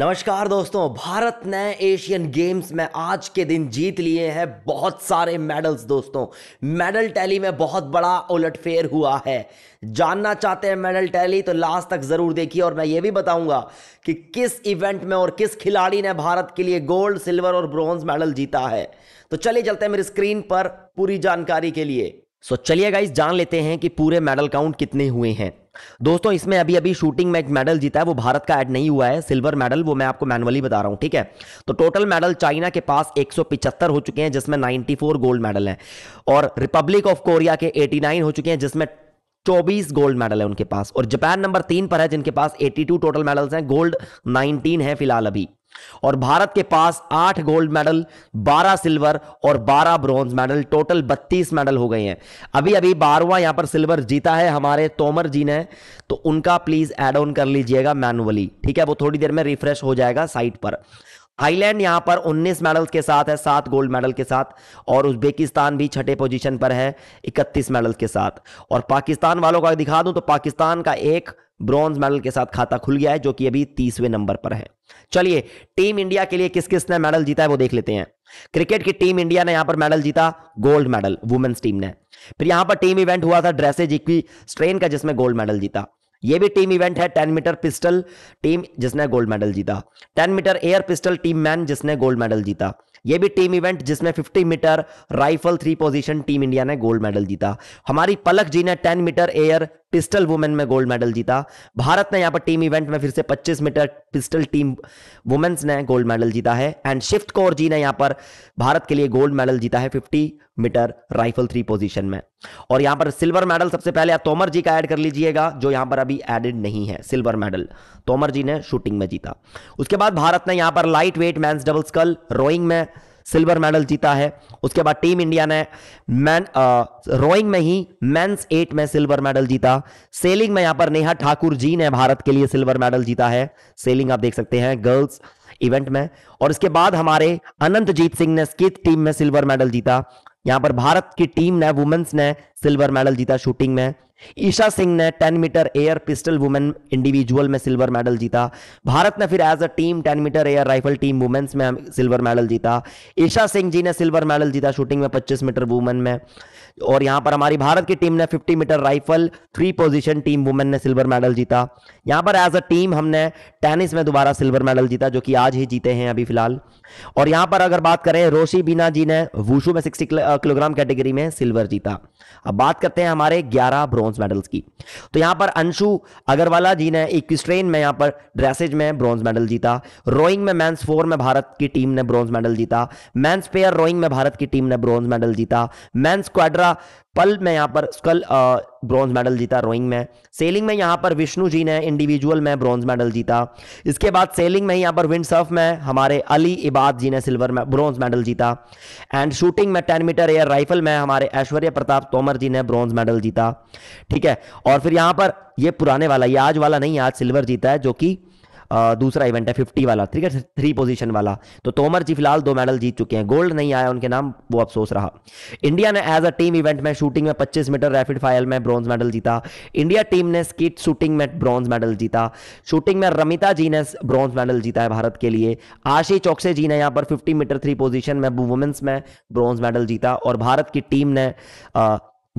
नमस्कार दोस्तों भारत ने एशियन गेम्स में आज के दिन जीत लिए हैं बहुत सारे मेडल्स दोस्तों मेडल टैली में बहुत बड़ा उलटफेर हुआ है जानना चाहते हैं मेडल टैली तो लास्ट तक ज़रूर देखिए और मैं ये भी बताऊंगा कि किस इवेंट में और किस खिलाड़ी ने भारत के लिए गोल्ड सिल्वर और ब्रॉन्ज मेडल जीता है तो चलिए चलते हैं मेरी स्क्रीन पर पूरी जानकारी के लिए सो चलिए गाइस जान लेते हैं कि पूरे मेडल काउंट कितने हुए हैं दोस्तों इसमें अभी अभी शूटिंग में एक मेडल जीता है वो भारत का ऐड नहीं हुआ है सिल्वर मेडल वो मैं आपको मैनुअली बता रहा हूं ठीक है तो टोटल मेडल चाइना के पास एक हो चुके हैं जिसमें 94 गोल्ड मेडल है और रिपब्लिक ऑफ कोरिया के 89 हो चुके हैं जिसमें चौबीस गोल्ड मेडल है उनके पास और जापान नंबर तीन पर है जिनके पास 82 टोटल मेडल्स हैं गोल्ड 19 है फिलहाल अभी और भारत के पास आठ गोल्ड मेडल बारह सिल्वर और बारह ब्रॉन्ज मेडल टोटल बत्तीस मेडल हो गए हैं अभी अभी बारवा यहां पर सिल्वर जीता है हमारे तोमर जी ने तो उनका प्लीज एड ऑन कर लीजिएगा मैनुअली ठीक है वो थोड़ी देर में रिफ्रेश हो जाएगा साइट पर थाईलैंड यहां पर 19 मेडल के साथ है सात गोल्ड मेडल के साथ और उज्बेकिस्तान भी छठे पोजीशन पर है 31 मेडल के साथ और पाकिस्तान वालों का दिखा दूं तो पाकिस्तान का एक ब्रॉन्ज मेडल के साथ खाता खुल गया है जो कि अभी तीसवें नंबर पर है चलिए टीम इंडिया के लिए किस किस ने मेडल जीता है वो देख लेते हैं क्रिकेट की टीम इंडिया ने यहां पर मेडल जीता गोल्ड मेडल वुमेन्स टीम ने फिर यहां पर टीम इवेंट हुआ था ड्रेसेज इक्वी स्ट्रेन का जिसमें गोल्ड मेडल जीता ये भी टीम इवेंट है टेन मीटर पिस्टल टीम जिसने गोल्ड मेडल जीता ten metre air pistol team man जिसने गोल्ड मेडल जीता ये भी टीम इवेंट जिसमें 50 metre rifle three position team India ने गोल्ड मेडल जीता हमारी पलक जी ने 10 मीटर एयर पिस्टल वुमेन में गोल्ड मेडल जीता भारत ने यहाँ पर टीम इवेंट में फिर से 25 मीटर पिस्टल टीम वुमेन्स ने गोल्ड मेडल जीता है एंड शिफ्ट कौर जी ने यहाँ पर भारत के लिए गोल्ड मेडल जीता है 50 मीटर राइफल थ्री पोजीशन में और यहाँ पर सिल्वर मेडल सबसे पहले आप तोमर जी का ऐड कर लीजिएगा जो यहाँ पर अभी एडेड नहीं है सिल्वर मेडल तोमर जी ने शूटिंग में जीता उसके बाद भारत ने यहाँ पर लाइट वेट मैं डबल स्कल रोइंग में सिल्वर मेडल जीता है उसके बाद टीम इंडिया ने मैन रोइंग में ही मेंस एट में सिल्वर मेडल जीता सेलिंग में यहां पर नेहा ठाकुर जी ने भारत के लिए सिल्वर मेडल जीता है सेलिंग आप देख सकते हैं गर्ल्स इवेंट में और इसके बाद हमारे अनंतजीत सिंह ने स्कित टीम में सिल्वर मेडल जीता यहां पर भारत की टीम ने वुमेन्स ने सिल्वर मेडल जीता शूटिंग में ईशा सिंह ने 10 metre air pistol women individual में सिल्वर मेडल जीता भारत ने फिर as a team 10 metre air rifle team women's में सिल्वर मेडल जीता ईशा सिंह जी ने सिल्वर मेडल जीता शूटिंग में 25 मीटर वुमेन में और यहाँ पर हमारी भारत की टीम ने 50 metre rifle three position team women ने सिल्वर मेडल जीता यहाँ पर एज अ टीम हमने टेनिस में दोबारा सिल्वर मेडल जीता जो कि आज ही जीते हैं अभी फिलहाल और यहाँ पर अगर बात करें रोशी बीना जी ने वूशू में सिक्सटी किलोग्राम कैटेगरी में सिल्वर जीता अब बात करते हैं हमारे ग्यारह ब्रोंज ब्रॉन्ज मेडल्स की तो यहां पर अंशु अग्रवाला जी ने इक्विस्ट्रेन में यहां पर ड्रेसेज में ब्रॉन्ज मेडल जीता रोइंग में मैंस फोर में भारत की टीम ने ब्रॉन्ज मेडल जीता मैंस पेयर रोइंग में भारत की टीम ने ब्रॉन्ज मेडल जीता मैंस क्वाड्रा पल में यहाँ पर स्कल ब्रॉन्ज मेडल जीता रोइंग में सेलिंग में यहाँ पर विष्णु जी ने इंडिविजुअल में ब्रॉन्ज मेडल जीता इसके बाद सेलिंग में यहाँ पर विंड सर्फ में हमारे अली इबाद जी ने सिल्वर में ब्रॉन्ज मेडल जीता एंड शूटिंग में टेन मीटर एयर राइफल में हमारे ऐश्वर्य प्रताप तोमर जी ने ब्रॉन्ज मेडल जीता ठीक है और फिर यहाँ पर ये पुराने वाला ये आज वाला नहीं आज सिल्वर जीता है जो कि दूसरा इवेंट है फिफ्टी वाला ठीक है थ्री पोजिशन वाला तो तोमर जी फिलहाल दो मेडल जीत चुके हैं गोल्ड नहीं आया उनके नाम वो अफसोस रहा इंडिया ने एज अ टीम इवेंट में शूटिंग में पच्चीस मीटर रैपिड फायर में ब्रॉन्ज मेडल जीता इंडिया टीम ने स्कीट शूटिंग में ब्रॉन्ज मेडल जीता शूटिंग में रमिता जी ने ब्रॉन्ज मेडल जीता है भारत के लिए आशी चौकसे जी ने यहाँ पर फिफ्टी मीटर थ्री पोजिशन में वुमेन्स में ब्रॉन्ज मेडल जीता और भारत की टीम ने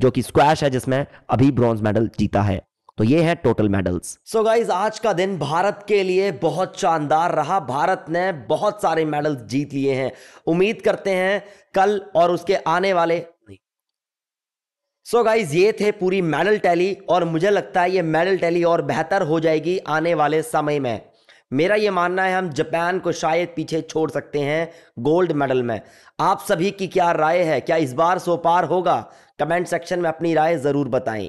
जो कि स्क्वैश है जिसमें अभी ब्रॉन्ज मेडल जीता है तो ये है टोटल मेडल्स सो गाइज आज का दिन भारत के लिए बहुत शानदार रहा भारत ने बहुत सारे मेडल जीत लिए हैं उम्मीद करते हैं कल और उसके आने वाले सो so गाइज ये थे पूरी मेडल टैली और मुझे लगता है ये मेडल टैली और बेहतर हो जाएगी आने वाले समय में मेरा ये मानना है हम जापान को शायद पीछे छोड़ सकते हैं गोल्ड मेडल में आप सभी की क्या राय है क्या इस बार सोपार होगा कमेंट सेक्शन में अपनी राय ज़रूर बताएं